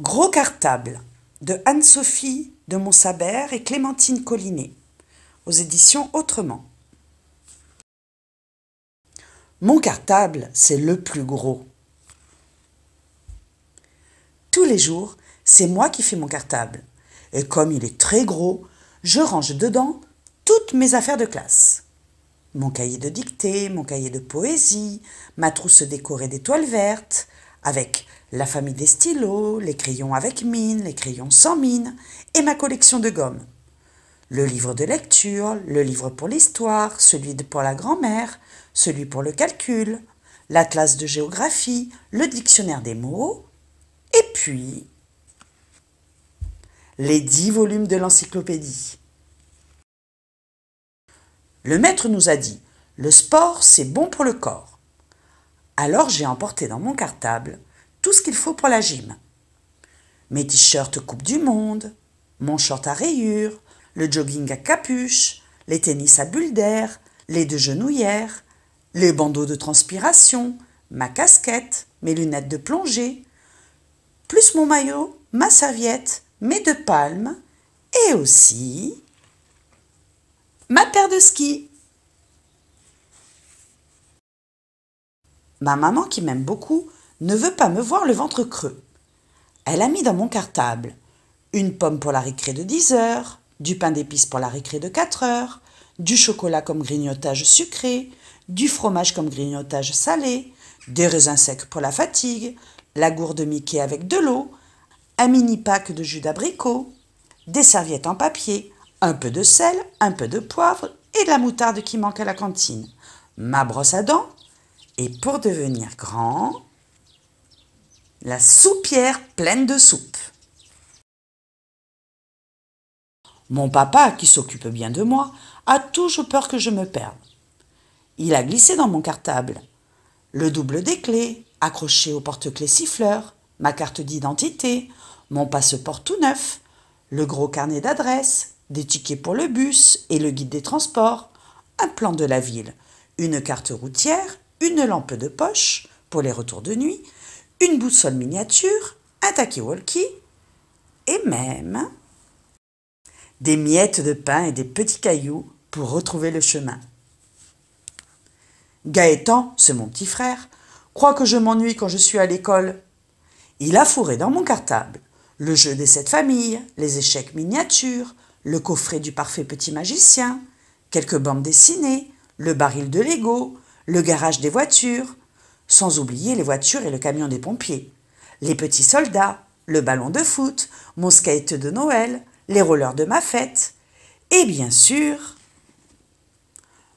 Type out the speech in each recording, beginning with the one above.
Gros cartable de Anne-Sophie de Montsabert et Clémentine Collinet aux éditions Autrement. Mon cartable, c'est le plus gros. Tous les jours, c'est moi qui fais mon cartable. Et comme il est très gros, je range dedans toutes mes affaires de classe. Mon cahier de dictée, mon cahier de poésie, ma trousse décorée d'étoiles vertes, avec la famille des stylos, les crayons avec mine, les crayons sans mine, et ma collection de gommes. Le livre de lecture, le livre pour l'histoire, celui pour la grand-mère, celui pour le calcul, l'atlas de géographie, le dictionnaire des mots, et puis les dix volumes de l'encyclopédie. Le maître nous a dit, le sport c'est bon pour le corps. Alors j'ai emporté dans mon cartable tout ce qu'il faut pour la gym. Mes t-shirts Coupe du Monde, mon short à rayures, le jogging à capuche, les tennis à bulles d'air, les deux genouillères, les bandeaux de transpiration, ma casquette, mes lunettes de plongée, plus mon maillot, ma serviette, mes deux palmes et aussi ma paire de skis. Ma maman qui m'aime beaucoup ne veut pas me voir le ventre creux. Elle a mis dans mon cartable une pomme pour la récré de 10 heures, du pain d'épices pour la récré de 4 heures, du chocolat comme grignotage sucré, du fromage comme grignotage salé, des raisins secs pour la fatigue, la gourde Mickey avec de l'eau, un mini pack de jus d'abricot, des serviettes en papier, un peu de sel, un peu de poivre et de la moutarde qui manque à la cantine, ma brosse à dents, et pour devenir grand, la soupière pleine de soupe. Mon papa, qui s'occupe bien de moi, a toujours peur que je me perde. Il a glissé dans mon cartable le double des clés, accroché au porte-clés siffleur, ma carte d'identité, mon passeport tout neuf, le gros carnet d'adresse, des tickets pour le bus et le guide des transports, un plan de la ville, une carte routière, une lampe de poche pour les retours de nuit, une boussole miniature, un talkie-walkie et même des miettes de pain et des petits cailloux pour retrouver le chemin. Gaëtan, c'est mon petit frère, croit que je m'ennuie quand je suis à l'école. Il a fourré dans mon cartable le jeu des sept familles, les échecs miniatures, le coffret du parfait petit magicien, quelques bandes dessinées, le baril de Lego, le garage des voitures, sans oublier les voitures et le camion des pompiers, les petits soldats, le ballon de foot, mon skate de Noël, les rollers de ma fête, et bien sûr,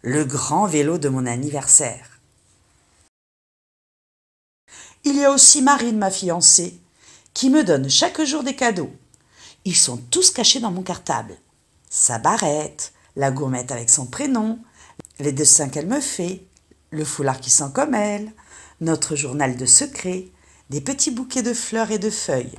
le grand vélo de mon anniversaire. Il y a aussi Marine, ma fiancée, qui me donne chaque jour des cadeaux. Ils sont tous cachés dans mon cartable. Sa barrette, la gourmette avec son prénom, les dessins qu'elle me fait, le foulard qui sent comme elle, notre journal de secrets, des petits bouquets de fleurs et de feuilles,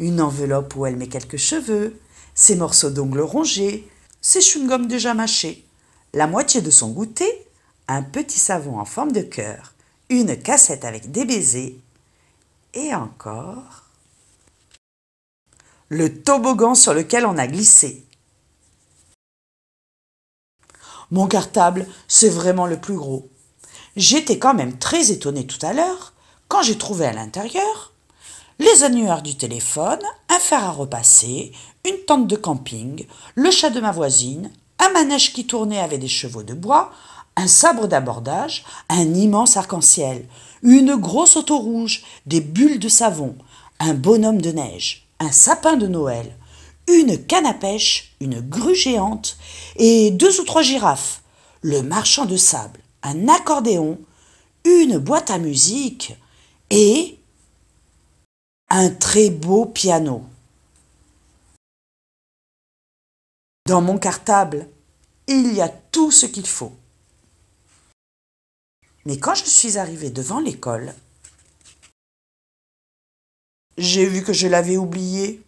une enveloppe où elle met quelques cheveux, ses morceaux d'ongles rongés, ses chewing-gums déjà mâchés, la moitié de son goûter, un petit savon en forme de cœur, une cassette avec des baisers, et encore le toboggan sur lequel on a glissé. Mon cartable, c'est vraiment le plus gros. J'étais quand même très étonnée tout à l'heure quand j'ai trouvé à l'intérieur les annuaires du téléphone, un fer à repasser, une tente de camping, le chat de ma voisine, un manège qui tournait avec des chevaux de bois, un sabre d'abordage, un immense arc-en-ciel, une grosse auto rouge, des bulles de savon, un bonhomme de neige, un sapin de Noël, une canne à pêche, une grue géante et deux ou trois girafes, le marchand de sable, un accordéon, une boîte à musique et un très beau piano. Dans mon cartable, il y a tout ce qu'il faut. Mais quand je suis arrivée devant l'école, j'ai vu que je l'avais oublié.